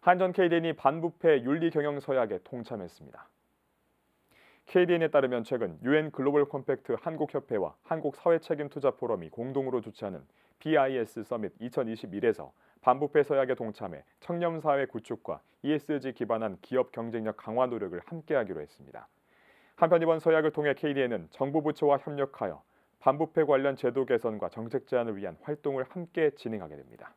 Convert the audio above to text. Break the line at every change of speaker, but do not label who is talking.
한전 KDN이 반부패 윤리 경영 서약에 통참했습니다. KDN에 따르면 최근 UN 글로벌 컴팩트 한국협회와 한국사회책임투자포럼이 공동으로 주최하는 BIS 서밋 2021에서 반부패 서약에 동참해 청렴사회 구축과 ESG 기반한 기업 경쟁력 강화 노력을 함께하기로 했습니다. 한편 이번 서약을 통해 KDN은 정부 부처와 협력하여 반부패 관련 제도 개선과 정책 제안을 위한 활동을 함께 진행하게 됩니다.